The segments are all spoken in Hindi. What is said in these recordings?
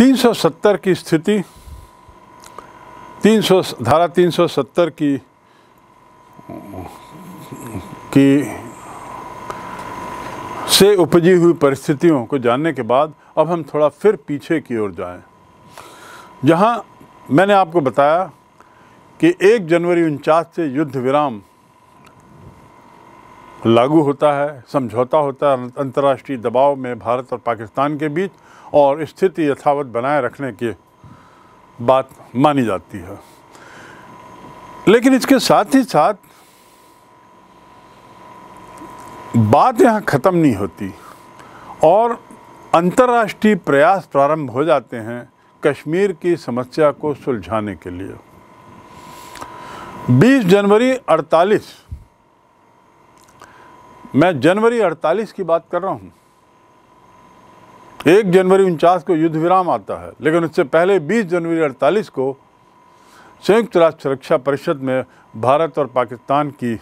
370 की स्थिति 300 धारा 370 की की से उपजी हुई परिस्थितियों को जानने के बाद अब हम थोड़ा फिर पीछे की ओर जाएं जहां मैंने आपको बताया कि 1 जनवरी उनचास से युद्ध विराम लागू होता है समझौता होता है अंतर्राष्ट्रीय दबाव में भारत और पाकिस्तान के बीच और स्थिति यथावत बनाए रखने की बात मानी जाती है लेकिन इसके साथ ही साथ बात यहाँ ख़त्म नहीं होती और अंतर्राष्ट्रीय प्रयास प्रारंभ हो जाते हैं कश्मीर की समस्या को सुलझाने के लिए 20 जनवरी 48 मैं जनवरी 48 की बात कर रहा हूं एक जनवरी उनचास को युद्ध विराम आता है लेकिन उससे पहले 20 जनवरी 48 को संयुक्त राष्ट्र सुरक्षा परिषद में भारत और पाकिस्तान की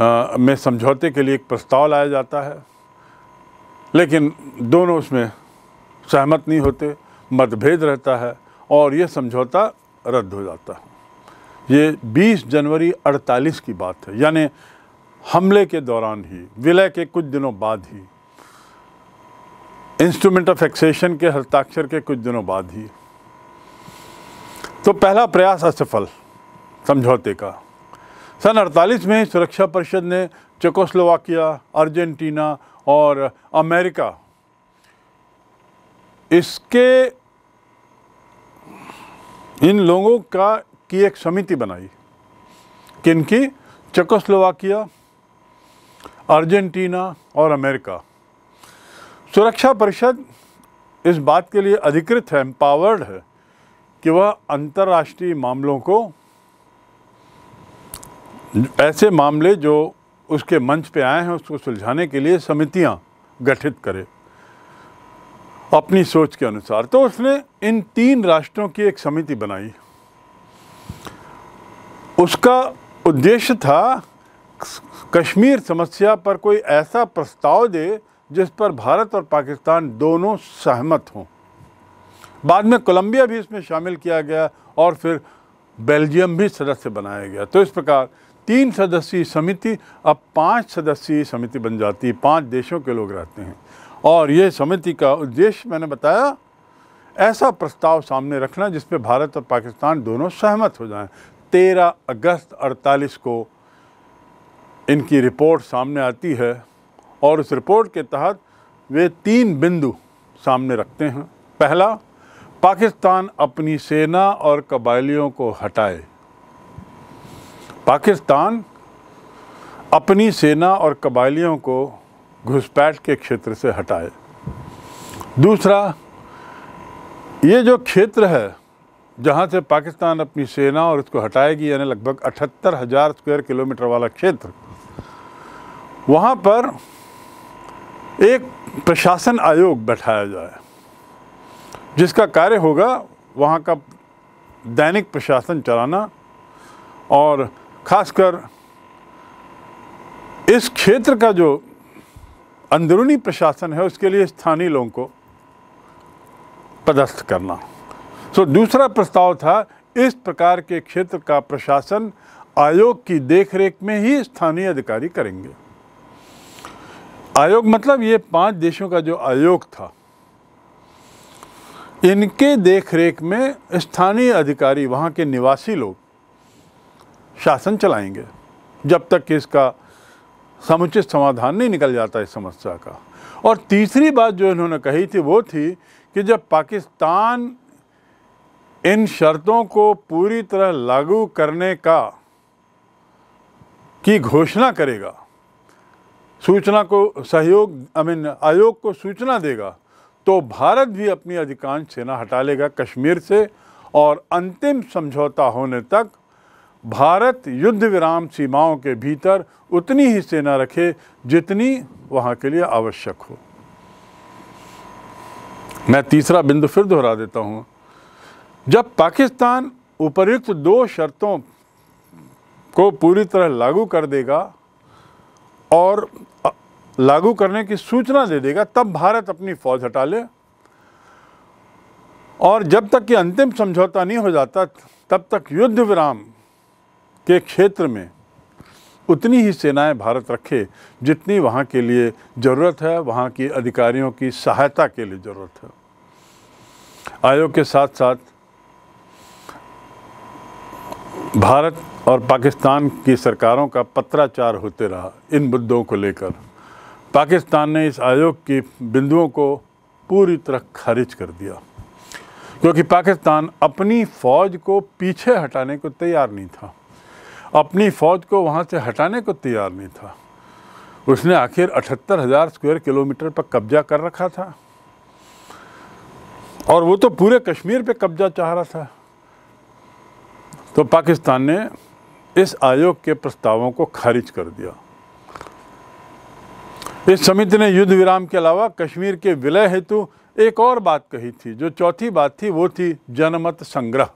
आ, में समझौते के लिए एक प्रस्ताव लाया जाता है लेकिन दोनों उसमें सहमत नहीं होते मतभेद रहता है और ये समझौता रद्द हो जाता है ये 20 जनवरी 48 की बात है यानी हमले के दौरान ही विलय के कुछ दिनों बाद ही इंस्ट्रूमेंट ऑफ एक्सेशन के हस्ताक्षर के कुछ दिनों बाद ही तो पहला प्रयास असफल समझौते का सन 48 में सुरक्षा परिषद ने चकोस्लोवाकिया अर्जेंटीना और अमेरिका इसके इन लोगों का की एक समिति बनाई किनकी चकोस्लोवाकिया अर्जेंटीना और अमेरिका सुरक्षा परिषद इस बात के लिए अधिकृत है एम्पावर्ड है कि वह अंतर्राष्ट्रीय मामलों को ऐसे मामले जो उसके मंच पे आए हैं उसको सुलझाने के लिए समितियां गठित करे अपनी सोच के अनुसार तो उसने इन तीन राष्ट्रों की एक समिति बनाई उसका उद्देश्य था कश्मीर समस्या पर कोई ऐसा प्रस्ताव दे जिस पर भारत और पाकिस्तान दोनों सहमत हों बाद में कोलंबिया भी इसमें शामिल किया गया और फिर बेल्जियम भी सदस्य बनाया गया तो इस प्रकार तीन सदस्यीय समिति अब पांच सदस्यीय समिति बन जाती है पाँच देशों के लोग रहते हैं और ये समिति का उद्देश्य मैंने बताया ऐसा प्रस्ताव सामने रखना जिसमें भारत और पाकिस्तान दोनों सहमत हो जाएं 13 अगस्त 48 को इनकी रिपोर्ट सामने आती है और उस रिपोर्ट के तहत वे तीन बिंदु सामने रखते हैं पहला पाकिस्तान अपनी सेना और कबायलियों को हटाए पाकिस्तान अपनी सेना और कबायलियों को घुसपैठ के क्षेत्र से हटाए दूसरा ये जो क्षेत्र है जहाँ से पाकिस्तान अपनी सेना और उसको हटाएगी यानी लगभग अठहत्तर हज़ार स्क्वायर किलोमीटर वाला क्षेत्र वहाँ पर एक प्रशासन आयोग बैठाया जाए जिसका कार्य होगा वहाँ का दैनिक प्रशासन चलाना और खासकर इस क्षेत्र का जो अंदरूनी प्रशासन है उसके लिए स्थानीय लोगों को पदस्थ करना सो तो so, दूसरा प्रस्ताव था इस प्रकार के क्षेत्र का प्रशासन आयोग की देखरेख में ही स्थानीय अधिकारी करेंगे आयोग मतलब ये पांच देशों का जो आयोग था इनके देखरेख में स्थानीय अधिकारी वहाँ के निवासी लोग शासन चलाएंगे जब तक कि इसका समुचित समाधान नहीं निकल जाता इस समस्या का और तीसरी बात जो इन्होंने कही थी वो थी कि जब पाकिस्तान इन शर्तों को पूरी तरह लागू करने का की घोषणा करेगा सूचना को सहयोग आई मीन आयोग को सूचना देगा तो भारत भी अपनी अधिकांश सेना हटा लेगा कश्मीर से और अंतिम समझौता होने तक भारत युद्ध विराम सीमाओं के भीतर उतनी ही सेना रखे जितनी वहाँ के लिए आवश्यक हो मैं तीसरा बिंदु फिर दोहरा देता हूँ जब पाकिस्तान उपर्युक्त दो शर्तों को पूरी तरह लागू कर देगा और लागू करने की सूचना दे देगा तब भारत अपनी फौज हटा ले और जब तक कि अंतिम समझौता नहीं हो जाता तब तक युद्ध विराम के क्षेत्र में उतनी ही सेनाएं भारत रखे जितनी वहाँ के लिए ज़रूरत है वहाँ की अधिकारियों की सहायता के लिए ज़रूरत है आयोग के साथ साथ भारत और पाकिस्तान की सरकारों का पत्राचार होते रहा इन मुद्दों को लेकर पाकिस्तान ने इस आयोग की बिंदुओं को पूरी तरह खारिज कर दिया क्योंकि पाकिस्तान अपनी फ़ौज को पीछे हटाने को तैयार नहीं था अपनी फ़ौज को वहाँ से हटाने को तैयार नहीं था उसने आखिर अठहत्तर हज़ार स्क्वायर किलोमीटर पर कब्जा कर रखा था और वो तो पूरे कश्मीर पे कब्जा चाह रहा था तो पाकिस्तान ने इस आयोग के प्रस्तावों को खारिज कर दिया इस समिति ने युद्ध विराम के अलावा कश्मीर के विलय हेतु एक और बात कही थी जो चौथी बात थी वो थी जनमत संग्रह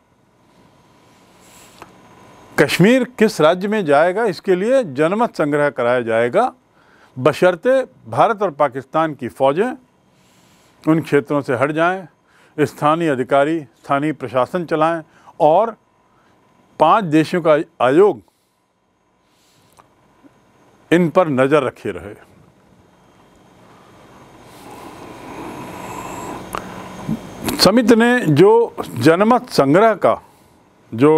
कश्मीर किस राज्य में जाएगा इसके लिए जनमत संग्रह कराया जाएगा बशर्ते भारत और पाकिस्तान की फौजें उन क्षेत्रों से हट जाएं, स्थानीय अधिकारी स्थानीय प्रशासन चलाएं और पांच देशों का आयोग इन पर नज़र रखे रहे समिति ने जो जनमत संग्रह का जो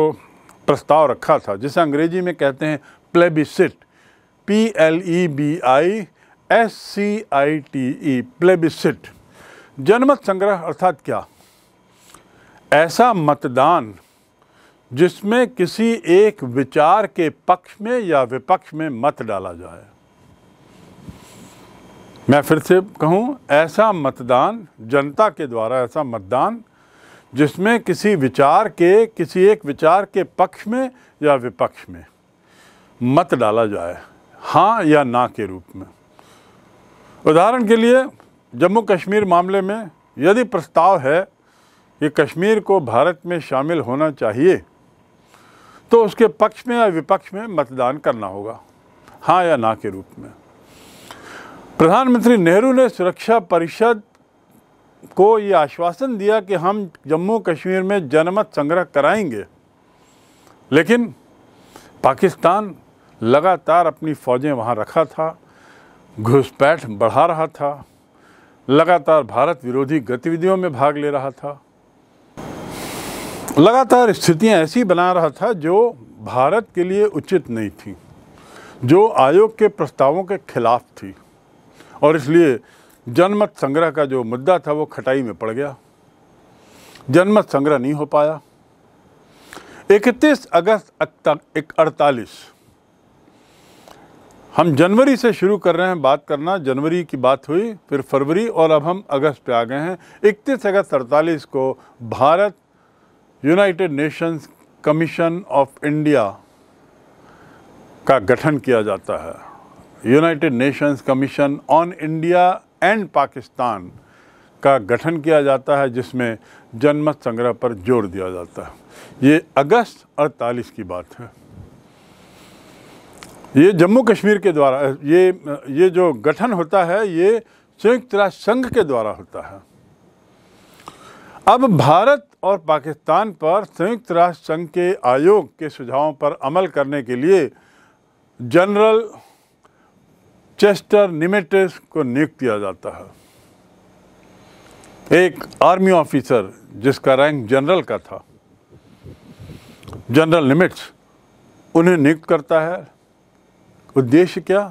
प्रस्ताव रखा था जिसे अंग्रेजी में कहते हैं plebiscite P L E B I S C I T E plebiscite जनमत संग्रह अर्थात क्या ऐसा मतदान जिसमें किसी एक विचार के पक्ष में या विपक्ष में मत डाला जाए मैं फिर से कहूँ ऐसा मतदान जनता के द्वारा ऐसा मतदान जिसमें किसी विचार के किसी एक विचार के पक्ष में या विपक्ष में मत डाला जाए हाँ या ना के रूप में उदाहरण के लिए जम्मू कश्मीर मामले में यदि प्रस्ताव है कि कश्मीर को भारत में शामिल होना चाहिए तो उसके पक्ष में या विपक्ष में मतदान करना होगा हाँ या ना के रूप में प्रधानमंत्री नेहरू ने सुरक्षा परिषद को ये आश्वासन दिया कि हम जम्मू कश्मीर में जनमत संग्रह कराएंगे लेकिन पाकिस्तान लगातार अपनी फ़ौजें वहाँ रखा था घुसपैठ बढ़ा रहा था लगातार भारत विरोधी गतिविधियों में भाग ले रहा था लगातार स्थितियां ऐसी बना रहा था जो भारत के लिए उचित नहीं थी जो आयोग के प्रस्तावों के खिलाफ थी और इसलिए जनमत संग्रह का जो मुद्दा था वो खटाई में पड़ गया जनमत संग्रह नहीं हो पाया 31 अगस्त एक अड़तालीस हम जनवरी से शुरू कर रहे हैं बात करना जनवरी की बात हुई फिर फरवरी और अब हम अगस्त पे आ गए हैं 31 अगस्त अड़तालीस को भारत United Nations commission of India का गठन किया जाता है United Nations commission on India and Pakistan का गठन किया जाता है जिसमें जनमत संग्रह पर जोर दिया जाता है ये अगस्त अड़तालीस की बात है ये जम्मू कश्मीर के द्वारा ये ये जो गठन होता है ये संयुक्त राष्ट्र संघ के द्वारा होता है अब भारत और पाकिस्तान पर संयुक्त राष्ट्र संघ के आयोग के सुझावों पर अमल करने के लिए जनरल चेस्टर निमेटिस को नियुक्त किया जाता है एक आर्मी ऑफिसर जिसका रैंक जनरल का था जनरल निमिट्स उन्हें नियुक्त करता है उद्देश्य क्या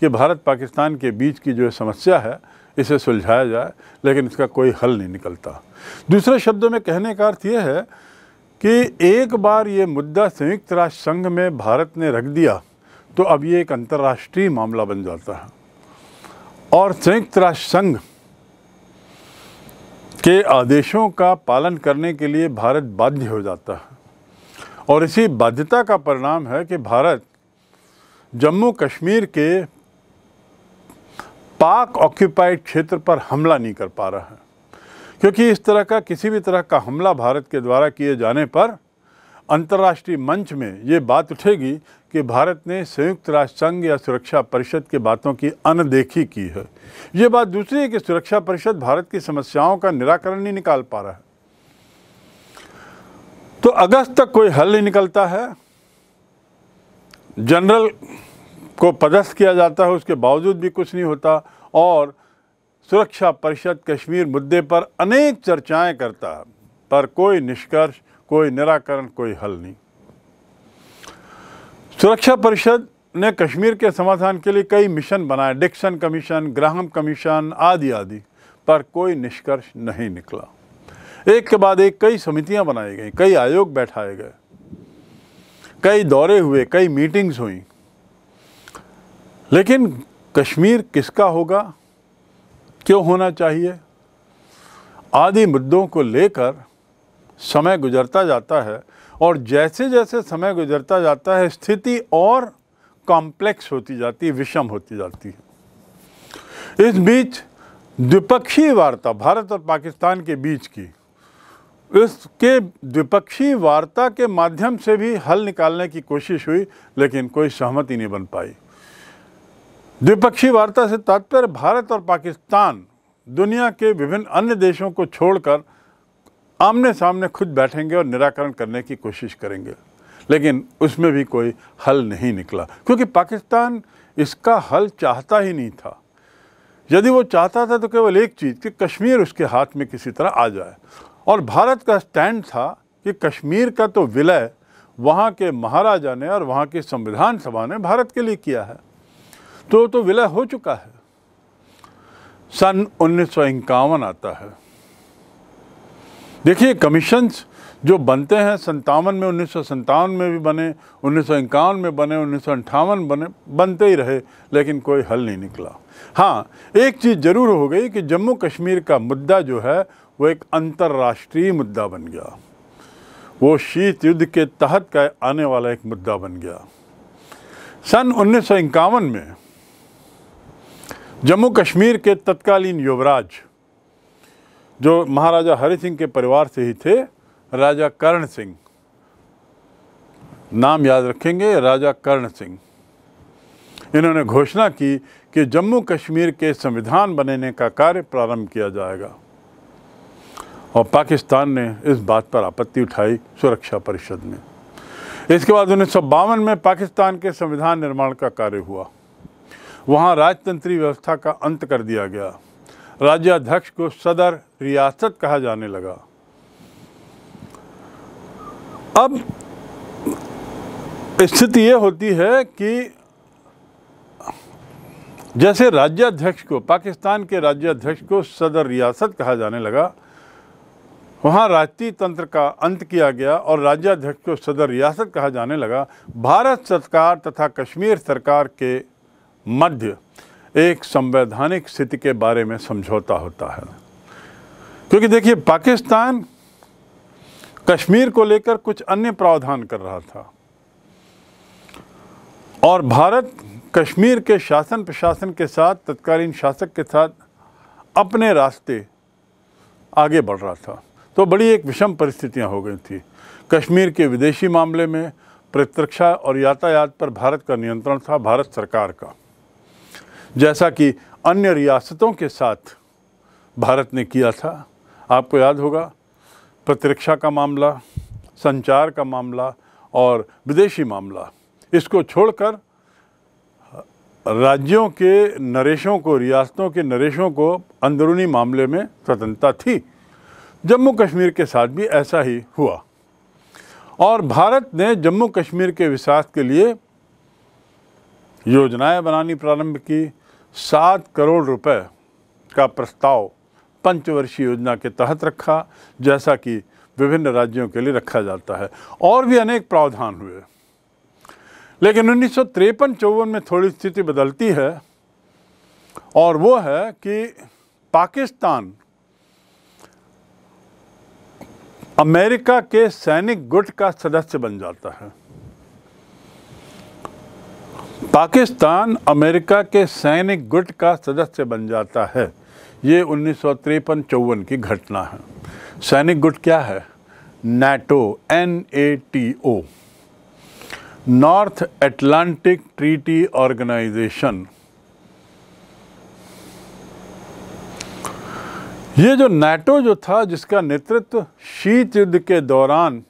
कि भारत पाकिस्तान के बीच की जो समस्या है इसे सुलझाया जाए लेकिन इसका कोई हल नहीं निकलता दूसरे शब्दों में कहने का अर्थ यह है कि एक बार ये मुद्दा संयुक्त राष्ट्र संघ में भारत ने रख दिया तो अब ये एक अंतर्राष्ट्रीय मामला बन जाता है और संयुक्त राष्ट्र संघ के आदेशों का पालन करने के लिए भारत बाध्य हो जाता है और इसी बाध्यता का परिणाम है कि भारत जम्मू कश्मीर के पाक ऑक्यूपाइड क्षेत्र पर हमला नहीं कर पा रहा है क्योंकि इस तरह का किसी भी तरह का हमला भारत के द्वारा किए जाने पर अंतर्राष्ट्रीय मंच में ये बात उठेगी कि भारत ने संयुक्त राष्ट्र संघ या सुरक्षा परिषद के बातों की अनदेखी की है ये बात दूसरी है कि सुरक्षा परिषद भारत की समस्याओं का निराकरण नहीं निकाल पा रहा है तो अगस्त तक कोई हल नहीं निकलता है जनरल को पदस्थ किया जाता है उसके बावजूद भी कुछ नहीं होता और सुरक्षा परिषद कश्मीर मुद्दे पर अनेक चर्चाएं करता है पर कोई निष्कर्ष कोई निराकरण कोई हल नहीं सुरक्षा परिषद ने कश्मीर के समाधान के लिए कई मिशन बनाए डिक्शन कमीशन ग्राहम कमीशन आदि आदि पर कोई निष्कर्ष नहीं निकला एक के बाद एक कई समितियां बनाई गई कई आयोग बैठाए गए कई दौरे हुए कई मीटिंग्स हुई लेकिन कश्मीर किसका होगा क्यों होना चाहिए आदि मुद्दों को लेकर समय गुजरता जाता है और जैसे जैसे समय गुजरता जाता है स्थिति और कॉम्प्लेक्स होती जाती है विषम होती जाती है इस बीच द्विपक्षीय वार्ता भारत और पाकिस्तान के बीच की इसके द्विपक्षीय वार्ता के माध्यम से भी हल निकालने की कोशिश हुई लेकिन कोई सहमति नहीं बन पाई द्विपक्षीय वार्ता से तात्पर्य भारत और पाकिस्तान दुनिया के विभिन्न अन्य देशों को छोड़कर आमने सामने खुद बैठेंगे और निराकरण करने की कोशिश करेंगे लेकिन उसमें भी कोई हल नहीं निकला क्योंकि पाकिस्तान इसका हल चाहता ही नहीं था यदि वो चाहता था तो केवल एक चीज़ कि कश्मीर उसके हाथ में किसी तरह आ जाए और भारत का स्टैंड था कि कश्मीर का तो विलय वहाँ के महाराजा ने और वहाँ की संविधान सभा ने भारत के लिए किया है तो तो विलय हो चुका है सन उन्नीस आता है देखिए कमीशन जो बनते हैं संतावन में उन्नीस में भी बने उन्नीस में बने उन्नीस बने बनते ही रहे लेकिन कोई हल नहीं निकला हाँ एक चीज़ ज़रूर हो गई कि जम्मू कश्मीर का मुद्दा जो है वो एक अंतर्राष्ट्रीय मुद्दा बन गया वो शीत युद्ध के तहत का आने वाला एक मुद्दा बन गया सन उन्नीस में जम्मू कश्मीर के तत्कालीन युवराज जो महाराजा हरि सिंह के परिवार से ही थे राजा कर्ण सिंह नाम याद रखेंगे राजा कर्ण सिंह इन्होंने घोषणा की कि जम्मू कश्मीर के संविधान बनाने का कार्य प्रारंभ किया जाएगा और पाकिस्तान ने इस बात पर आपत्ति उठाई सुरक्षा परिषद में इसके बाद उन्नीस में पाकिस्तान के संविधान निर्माण का कार्य हुआ वहाँ राजतंत्री व्यवस्था का अंत कर दिया गया राज्याध्यक्ष को सदर रियासत कहा जाने लगा अब स्थिति ये होती है कि जैसे राज्याध्यक्ष को पाकिस्तान के राज्याध्यक्ष को सदर रियासत कहा जाने लगा वहाँ राजती तंत्र का अंत किया गया और राज्याध्यक्ष को सदर रियासत कहा जाने लगा भारत सरकार तथा कश्मीर सरकार के मध्य एक संवैधानिक स्थिति के बारे में समझौता होता है क्योंकि देखिए पाकिस्तान कश्मीर को लेकर कुछ अन्य प्रावधान कर रहा था और भारत कश्मीर के शासन प्रशासन के साथ तत्कालीन शासक के साथ अपने रास्ते आगे बढ़ रहा था तो बड़ी एक विषम परिस्थितियां हो गई थी कश्मीर के विदेशी मामले में प्रतिरक्षा और यातायात पर भारत का नियंत्रण था भारत सरकार का जैसा कि अन्य रियासतों के साथ भारत ने किया था आपको याद होगा प्रतिरक्षा का मामला संचार का मामला और विदेशी मामला इसको छोड़कर राज्यों के नरेशों को रियासतों के नरेशों को अंदरूनी मामले में स्वतंत्रता थी जम्मू कश्मीर के साथ भी ऐसा ही हुआ और भारत ने जम्मू कश्मीर के विकास के लिए योजनाएं बनानी प्रारंभ की सात करोड़ रुपए का प्रस्ताव पंचवर्षीय योजना के तहत रखा जैसा कि विभिन्न राज्यों के लिए रखा जाता है और भी अनेक प्रावधान हुए लेकिन उन्नीस सौ चौवन में थोड़ी स्थिति बदलती है और वो है कि पाकिस्तान अमेरिका के सैनिक गुट का सदस्य बन जाता है पाकिस्तान अमेरिका के सैनिक गुट का सदस्य बन जाता है ये उन्नीस सौ तिरपन चौवन की घटना है सैनिक गुट क्या है NATO N A T O North Atlantic Treaty Organization ये जो नेटो जो था जिसका नेतृत्व शीत युद्ध के दौरान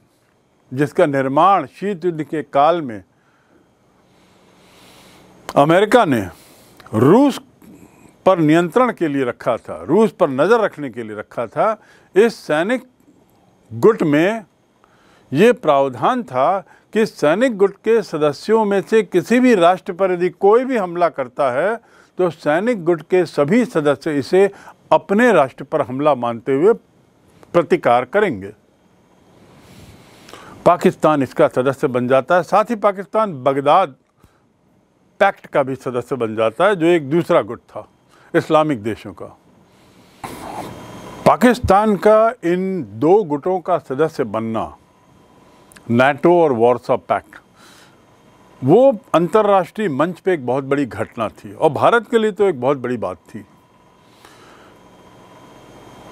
जिसका निर्माण शीत युद्ध के काल में अमेरिका ने रूस पर नियंत्रण के लिए रखा था रूस पर नज़र रखने के लिए रखा था इस सैनिक गुट में ये प्रावधान था कि सैनिक गुट के सदस्यों में से किसी भी राष्ट्र पर यदि कोई भी हमला करता है तो सैनिक गुट के सभी सदस्य इसे अपने राष्ट्र पर हमला मानते हुए प्रतिकार करेंगे पाकिस्तान इसका सदस्य बन जाता है साथ ही पाकिस्तान बगदाद पैक्ट का भी सदस्य बन जाता है जो एक दूसरा गुट था इस्लामिक देशों का पाकिस्तान का इन दो गुटों का सदस्य बनना नाटो और वॉरसा पैक्ट वो अंतर्राष्ट्रीय मंच पे एक बहुत बड़ी घटना थी और भारत के लिए तो एक बहुत बड़ी बात थी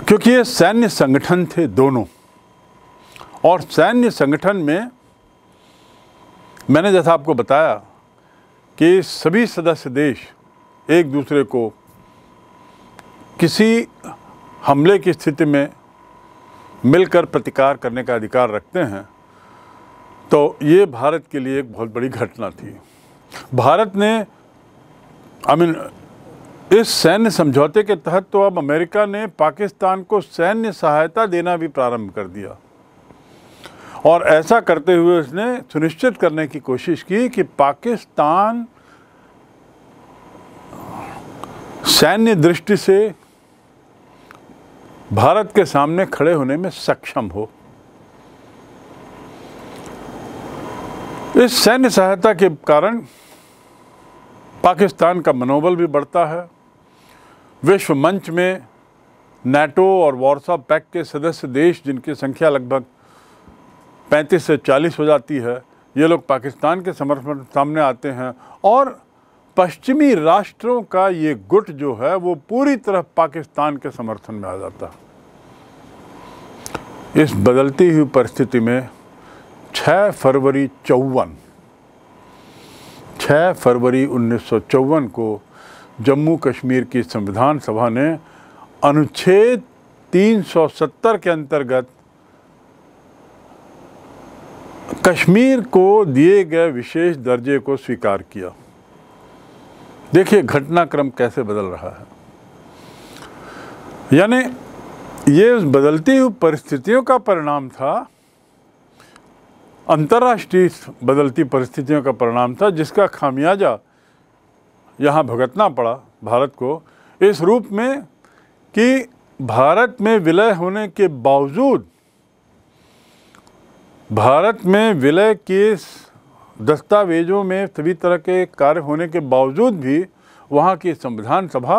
क्योंकि ये सैन्य संगठन थे दोनों और सैन्य संगठन में मैंने जैसा आपको बताया कि सभी सदस्य देश एक दूसरे को किसी हमले की स्थिति में मिलकर प्रतिकार करने का अधिकार रखते हैं तो ये भारत के लिए एक बहुत बड़ी घटना थी भारत ने आई मीन इस सैन्य समझौते के तहत तो अब अमेरिका ने पाकिस्तान को सैन्य सहायता देना भी प्रारंभ कर दिया और ऐसा करते हुए उसने सुनिश्चित करने की कोशिश की कि पाकिस्तान सैन्य दृष्टि से भारत के सामने खड़े होने में सक्षम हो इस सैन्य सहायता के कारण पाकिस्तान का मनोबल भी बढ़ता है विश्व मंच में नेटो और वार्सा पैक के सदस्य देश जिनकी संख्या लगभग पैंतीस से चालीस हो जाती है ये लोग पाकिस्तान के समर्थन सामने आते हैं और पश्चिमी राष्ट्रों का ये गुट जो है वो पूरी तरह पाकिस्तान के समर्थन में आ जाता है इस बदलती हुई परिस्थिति में 6 फरवरी चौवन 6 फरवरी उन्नीस को जम्मू कश्मीर की संविधान सभा ने अनुच्छेद 370 के अंतर्गत कश्मीर को दिए गए विशेष दर्जे को स्वीकार किया देखिए घटनाक्रम कैसे बदल रहा है यानी ये बदलती हुई परिस्थितियों का परिणाम था अंतर्राष्ट्रीय बदलती परिस्थितियों का परिणाम था जिसका खामियाजा यहाँ भुगतना पड़ा भारत को इस रूप में कि भारत में विलय होने के बावजूद भारत में विलय के दस्तावेजों में सभी तरह के कार्य होने के बावजूद भी वहाँ की संविधान सभा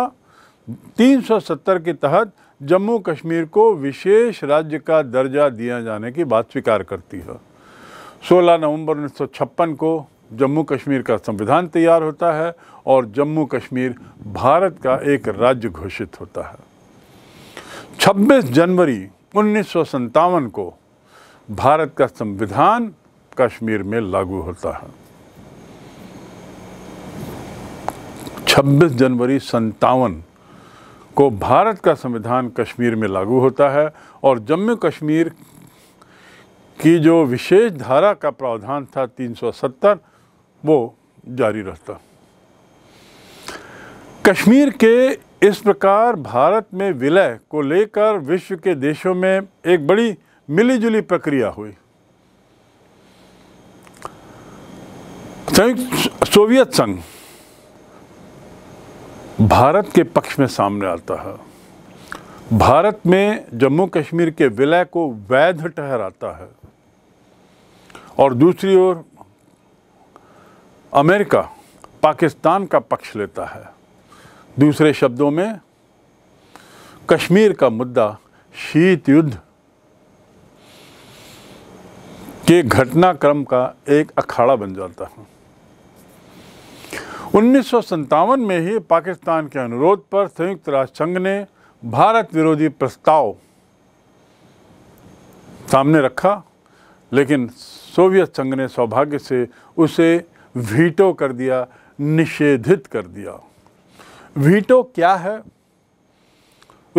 370 के तहत जम्मू कश्मीर को विशेष राज्य का दर्जा दिया जाने की बात स्वीकार करती है 16 नवंबर उन्नीस को जम्मू कश्मीर का संविधान तैयार होता है और जम्मू कश्मीर भारत का एक राज्य घोषित होता है 26 जनवरी उन्नीस को भारत का संविधान कश्मीर में लागू होता है 26 जनवरी संतावन को भारत का संविधान कश्मीर में लागू होता है और जम्मू कश्मीर की जो विशेष धारा का प्रावधान था 370 वो जारी रहता कश्मीर के इस प्रकार भारत में विलय को लेकर विश्व के देशों में एक बड़ी मिलीजुली प्रक्रिया हुई संयुक्त सोवियत संघ भारत के पक्ष में सामने आता है भारत में जम्मू कश्मीर के विलय को वैध ठहराता है और दूसरी ओर अमेरिका पाकिस्तान का पक्ष लेता है दूसरे शब्दों में कश्मीर का मुद्दा शीत युद्ध के घटनाक्रम का एक अखाड़ा बन जाता है उन्नीस में ही पाकिस्तान के अनुरोध पर संयुक्त राष्ट्र संघ ने भारत विरोधी प्रस्ताव सामने रखा लेकिन सोवियत संघ ने सौभाग्य से उसे वीटो कर दिया निषेधित कर दिया वीटो क्या है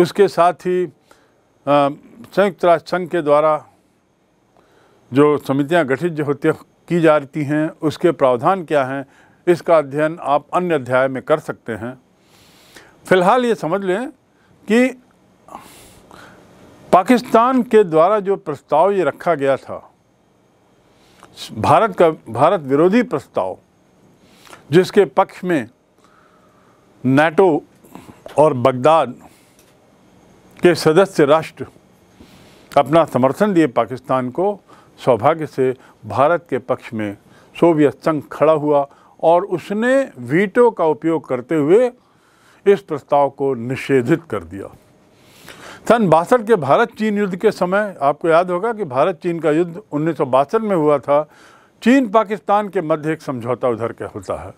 उसके साथ ही संयुक्त राष्ट्र संघ के द्वारा जो समितियां गठित जो होती की जाती हैं उसके प्रावधान क्या हैं इसका अध्ययन आप अन्य अध्याय में कर सकते हैं फिलहाल ये समझ लें कि पाकिस्तान के द्वारा जो प्रस्ताव ये रखा गया था भारत का भारत विरोधी प्रस्ताव जिसके पक्ष में नाटो और बगदाद के सदस्य राष्ट्र अपना समर्थन दिए पाकिस्तान को सौभाग्य से भारत के पक्ष में सोवियत संघ खड़ा हुआ और उसने वीटो का उपयोग करते हुए इस प्रस्ताव को निषेधित कर दिया सन बासठ के भारत चीन युद्ध के समय आपको याद होगा कि भारत चीन का युद्ध उन्नीस में हुआ था चीन पाकिस्तान के मध्य एक समझौता उधर के होता है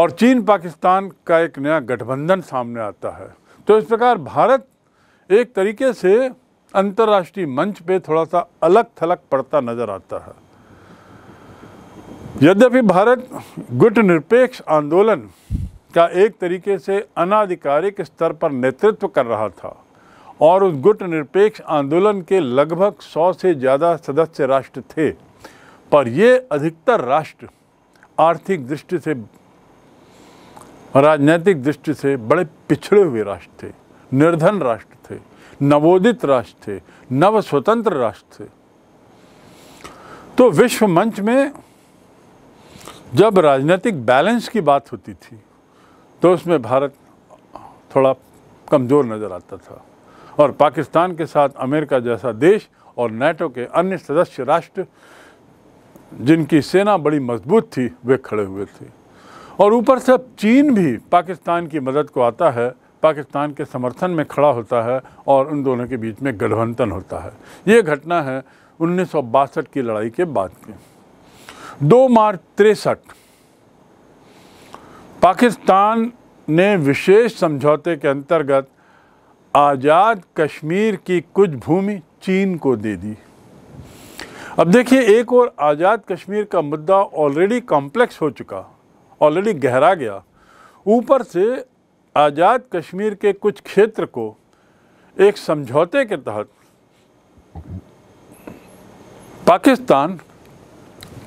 और चीन पाकिस्तान का एक नया गठबंधन सामने आता है तो इस प्रकार भारत एक तरीके से अंतर्राष्ट्रीय मंच पे थोड़ा सा अलग थलग पड़ता नज़र आता है यद्यपि भारत गुट निरपेक्ष आंदोलन का एक तरीके से अनाधिकारिक स्तर पर नेतृत्व कर रहा था और उस गुट निरपेक्ष आंदोलन के लगभग सौ से ज़्यादा सदस्य राष्ट्र थे पर ये अधिकतर राष्ट्र आर्थिक दृष्टि से राजनीतिक दृष्टि से बड़े पिछड़े हुए राष्ट्र थे निर्धन राष्ट्र थे नवोदित राष्ट्र थे नव स्वतंत्र राष्ट्र थे तो विश्व मंच में जब राजनीतिक बैलेंस की बात होती थी तो उसमें भारत थोड़ा कमज़ोर नज़र आता था और पाकिस्तान के साथ अमेरिका जैसा देश और नेटो के अन्य सदस्य राष्ट्र जिनकी सेना बड़ी मजबूत थी वे खड़े हुए थे और ऊपर से चीन भी पाकिस्तान की मदद को आता है पाकिस्तान के समर्थन में खड़ा होता है और उन दोनों के बीच में गठबंधन होता है ये घटना है उन्नीस की लड़ाई के बाद की दो मार्च तिरसठ पाकिस्तान ने विशेष समझौते के अंतर्गत आज़ाद कश्मीर की कुछ भूमि चीन को दे दी अब देखिए एक और आज़ाद कश्मीर का मुद्दा ऑलरेडी कॉम्प्लेक्स हो चुका ऑलरेडी गहरा गया ऊपर से आज़ाद कश्मीर के कुछ क्षेत्र को एक समझौते के तहत पाकिस्तान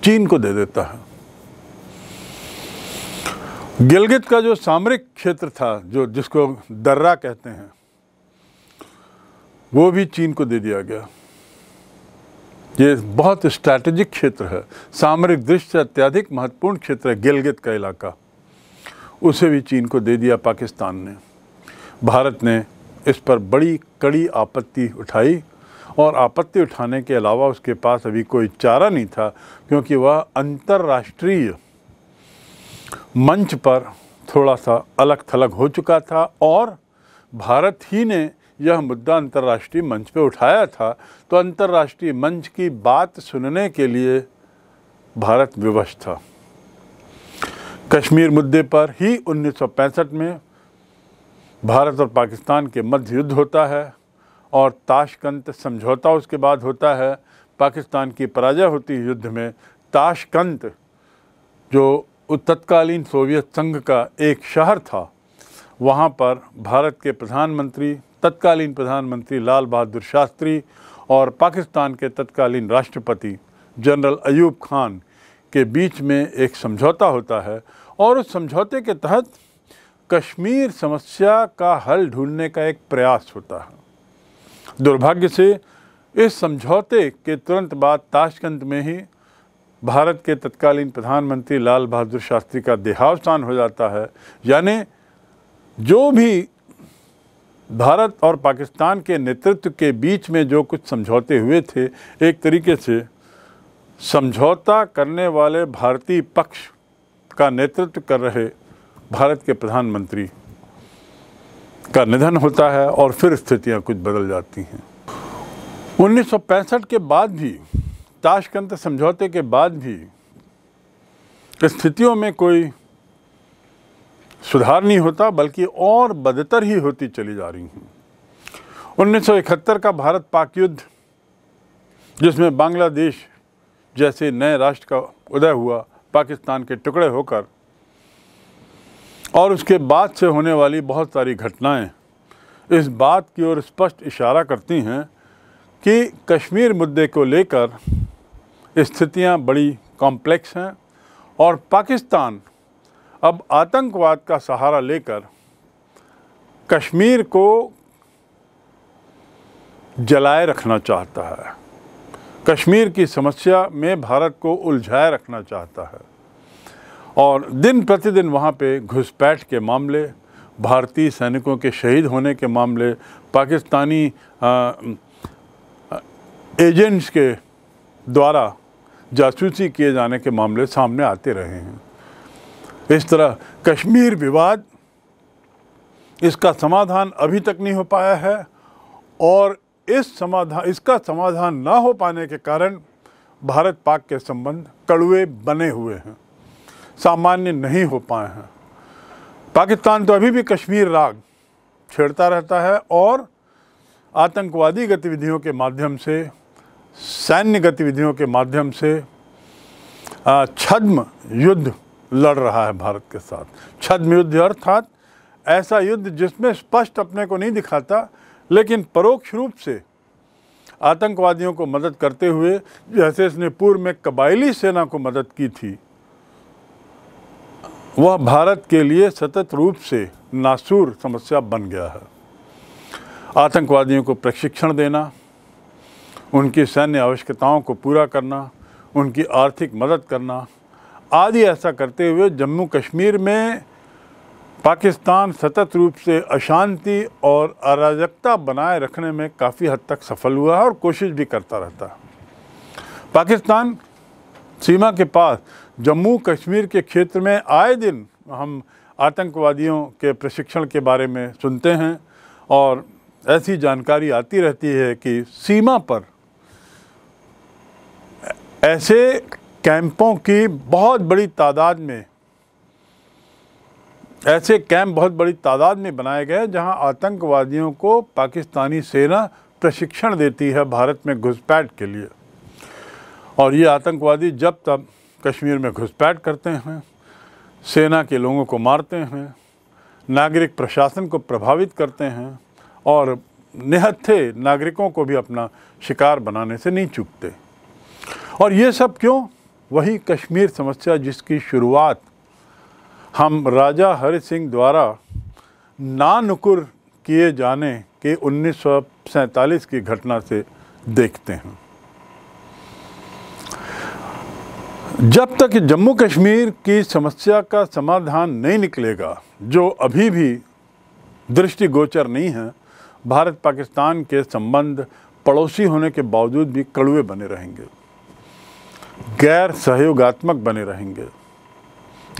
चीन को दे देता है गिलगित का जो सामरिक क्षेत्र था जो जिसको दर्रा कहते हैं वो भी चीन को दे दिया गया ये बहुत स्ट्रैटेजिक क्षेत्र है सामरिक दृष्टि से अत्याधिक महत्वपूर्ण क्षेत्र है गिलगित का इलाका उसे भी चीन को दे दिया पाकिस्तान ने भारत ने इस पर बड़ी कड़ी आपत्ति उठाई और आपत्ति उठाने के अलावा उसके पास अभी कोई चारा नहीं था क्योंकि वह अंतर्राष्ट्रीय मंच पर थोड़ा सा अलग थलग हो चुका था और भारत ही ने यह मुद्दा अंतर्राष्ट्रीय मंच पर उठाया था तो अंतर्राष्ट्रीय मंच की बात सुनने के लिए भारत विवश था कश्मीर मुद्दे पर ही 1965 में भारत और पाकिस्तान के मध्य युद्ध होता है और ताशकंद समझौता उसके बाद होता है पाकिस्तान की पराजय होती है युद्ध में ताशकंद जो तत्कालीन सोवियत संघ का एक शहर था वहाँ पर भारत के प्रधानमंत्री तत्कालीन प्रधानमंत्री लाल बहादुर शास्त्री और पाकिस्तान के तत्कालीन राष्ट्रपति जनरल अयूब खान के बीच में एक समझौता होता है और उस समझौते के तहत कश्मीर समस्या का हल ढूंढने का एक प्रयास होता है दुर्भाग्य से इस समझौते के तुरंत बाद ताशकंद में ही भारत के तत्कालीन प्रधानमंत्री लाल बहादुर शास्त्री का देहावसान हो जाता है यानी जो भी भारत और पाकिस्तान के नेतृत्व के बीच में जो कुछ समझौते हुए थे एक तरीके से समझौता करने वाले भारतीय पक्ष का नेतृत्व कर रहे भारत के प्रधानमंत्री का निधन होता है और फिर स्थितियां कुछ बदल जाती हैं 1965 के बाद भी ताशकंद समझौते के बाद भी स्थितियों में कोई सुधार नहीं होता बल्कि और बदतर ही होती चली जा रही हैं 1971 का भारत पाक युद्ध जिसमें बांग्लादेश जैसे नए राष्ट्र का उदय हुआ पाकिस्तान के टुकड़े होकर और उसके बाद से होने वाली बहुत सारी घटनाएं इस बात की ओर स्पष्ट इशारा करती हैं कि कश्मीर मुद्दे को लेकर स्थितियां बड़ी कॉम्प्लेक्स हैं और पाकिस्तान अब आतंकवाद का सहारा लेकर कश्मीर को जलाए रखना चाहता है कश्मीर की समस्या में भारत को उलझाए रखना चाहता है और दिन प्रतिदिन वहाँ पे घुसपैठ के मामले भारतीय सैनिकों के शहीद होने के मामले पाकिस्तानी एजेंट्स के द्वारा जासूसी किए जाने के मामले सामने आते रहे हैं इस तरह कश्मीर विवाद इसका समाधान अभी तक नहीं हो पाया है और इस समाधान इसका समाधान ना हो पाने के कारण भारत पाक के संबंध कड़ुए बने हुए हैं सामान्य नहीं हो पाए हैं पाकिस्तान तो अभी भी कश्मीर राग छेड़ता रहता है और आतंकवादी गतिविधियों के माध्यम से सैन्य गतिविधियों के माध्यम से छद्म युद्ध लड़ रहा है भारत के साथ छद्म युद्ध अर्थात ऐसा युद्ध जिसमें स्पष्ट अपने को नहीं दिखाता लेकिन परोक्ष रूप से आतंकवादियों को मदद करते हुए जैसे इसने पूर्व में कबायली सेना को मदद की थी वह भारत के लिए सतत रूप से नासूर समस्या बन गया है आतंकवादियों को प्रशिक्षण देना उनकी सैन्य आवश्यकताओं को पूरा करना उनकी आर्थिक मदद करना आदि ऐसा करते हुए जम्मू कश्मीर में पाकिस्तान सतत रूप से अशांति और अराजकता बनाए रखने में काफ़ी हद तक सफल हुआ है और कोशिश भी करता रहता है पाकिस्तान सीमा के पास जम्मू कश्मीर के क्षेत्र में आए दिन हम आतंकवादियों के प्रशिक्षण के बारे में सुनते हैं और ऐसी जानकारी आती रहती है कि सीमा पर ऐसे कैंपों की बहुत बड़ी तादाद में ऐसे कैंप बहुत बड़ी तादाद में बनाए गए जहां आतंकवादियों को पाकिस्तानी सेना प्रशिक्षण देती है भारत में घुसपैठ के लिए और ये आतंकवादी जब तब कश्मीर में घुसपैठ करते हैं सेना के लोगों को मारते हैं नागरिक प्रशासन को प्रभावित करते हैं और निहत्थे नागरिकों को भी अपना शिकार बनाने से नहीं चूकते और ये सब क्यों वही कश्मीर समस्या जिसकी शुरुआत हम राजा हरि सिंह द्वारा नानुकुर किए जाने के उन्नीस की घटना से देखते हैं जब तक जम्मू कश्मीर की समस्या का समाधान नहीं निकलेगा जो अभी भी दृष्टिगोचर नहीं है भारत पाकिस्तान के संबंध पड़ोसी होने के बावजूद भी कड़ुए बने रहेंगे गैर सहयोगात्मक बने रहेंगे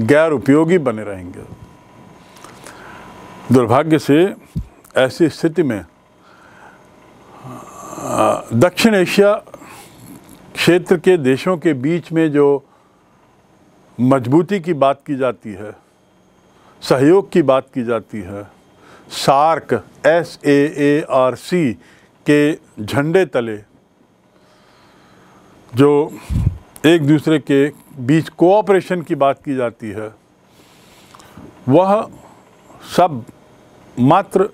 गैर उपयोगी बने रहेंगे दुर्भाग्य से ऐसी स्थिति में दक्षिण एशिया क्षेत्र के देशों के बीच में जो मजबूती की बात की जाती है सहयोग की बात की जाती है SAARC S A A R C के झंडे तले जो एक दूसरे के बीच कोऑपरेशन की बात की जाती है वह सब मात्र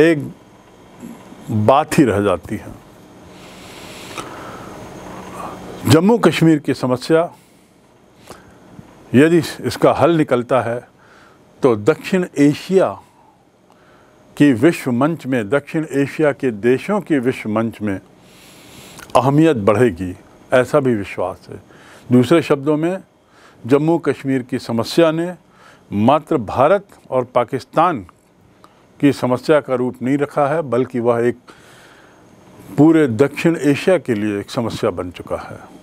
एक बात ही रह जाती है जम्मू कश्मीर की समस्या यदि इसका हल निकलता है तो दक्षिण एशिया की विश्व मंच में दक्षिण एशिया के देशों की विश्व मंच में अहमियत बढ़ेगी ऐसा भी विश्वास है दूसरे शब्दों में जम्मू कश्मीर की समस्या ने मात्र भारत और पाकिस्तान की समस्या का रूप नहीं रखा है बल्कि वह एक पूरे दक्षिण एशिया के लिए एक समस्या बन चुका है